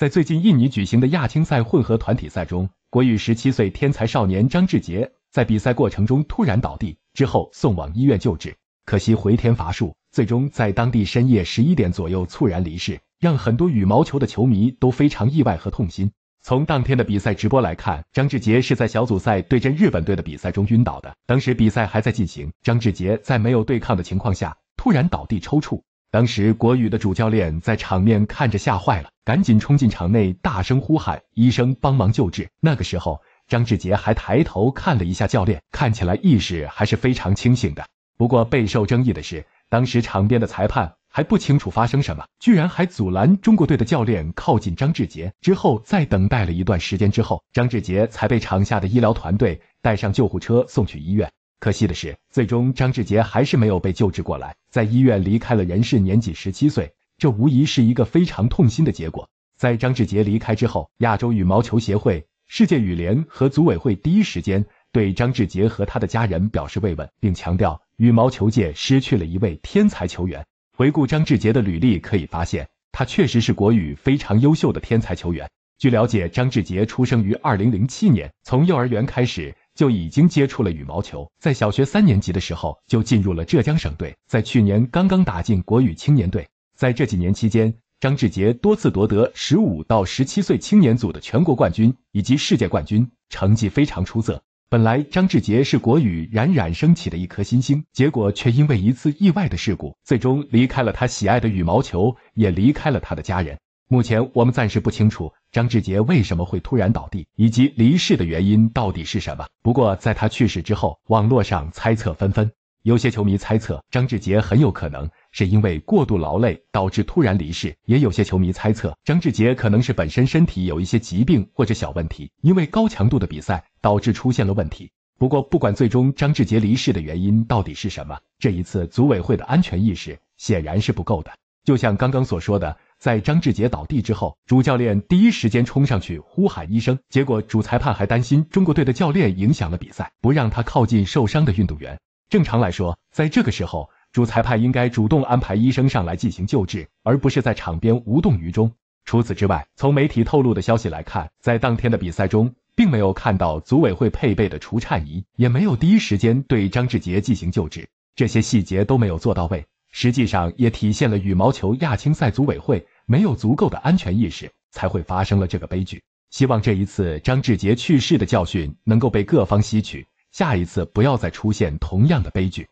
在最近印尼举行的亚青赛混合团体赛中，国羽十七岁天才少年张志杰在比赛过程中突然倒地，之后送往医院救治，可惜回天乏术，最终在当地深夜十一点左右猝然离世，让很多羽毛球的球迷都非常意外和痛心。从当天的比赛直播来看，张志杰是在小组赛对阵日本队的比赛中晕倒的，当时比赛还在进行，张志杰在没有对抗的情况下突然倒地抽搐。当时国羽的主教练在场面看着吓坏了，赶紧冲进场内大声呼喊医生帮忙救治。那个时候，张志杰还抬头看了一下教练，看起来意识还是非常清醒的。不过备受争议的是，当时场边的裁判还不清楚发生什么，居然还阻拦中国队的教练靠近张志杰。之后再等待了一段时间之后，张志杰才被场下的医疗团队带上救护车送去医院。可惜的是，最终张志杰还是没有被救治过来，在医院离开了人世，年仅十七岁。这无疑是一个非常痛心的结果。在张志杰离开之后，亚洲羽毛球协会、世界羽联和组委会第一时间对张志杰和他的家人表示慰问，并强调羽毛球界失去了一位天才球员。回顾张志杰的履历，可以发现他确实是国羽非常优秀的天才球员。据了解，张志杰出生于二零零七年，从幼儿园开始。就已经接触了羽毛球，在小学三年级的时候就进入了浙江省队，在去年刚刚打进国羽青年队。在这几年期间，张志杰多次夺得十五到十七岁青年组的全国冠军以及世界冠军，成绩非常出色。本来张志杰是国羽冉冉升起的一颗新星，结果却因为一次意外的事故，最终离开了他喜爱的羽毛球，也离开了他的家人。目前我们暂时不清楚张志杰为什么会突然倒地，以及离世的原因到底是什么。不过在他去世之后，网络上猜测纷纷。有些球迷猜测张志杰很有可能是因为过度劳累导致突然离世；也有些球迷猜测张志杰可能是本身身体有一些疾病或者小问题，因为高强度的比赛导致出现了问题。不过不管最终张志杰离世的原因到底是什么，这一次组委会的安全意识显然是不够的。就像刚刚所说的。在张志杰倒地之后，主教练第一时间冲上去呼喊医生，结果主裁判还担心中国队的教练影响了比赛，不让他靠近受伤的运动员。正常来说，在这个时候，主裁判应该主动安排医生上来进行救治，而不是在场边无动于衷。除此之外，从媒体透露的消息来看，在当天的比赛中，并没有看到组委会配备的除颤仪，也没有第一时间对张志杰进行救治，这些细节都没有做到位。实际上也体现了羽毛球亚青赛组委会没有足够的安全意识，才会发生了这个悲剧。希望这一次张志杰去世的教训能够被各方吸取，下一次不要再出现同样的悲剧。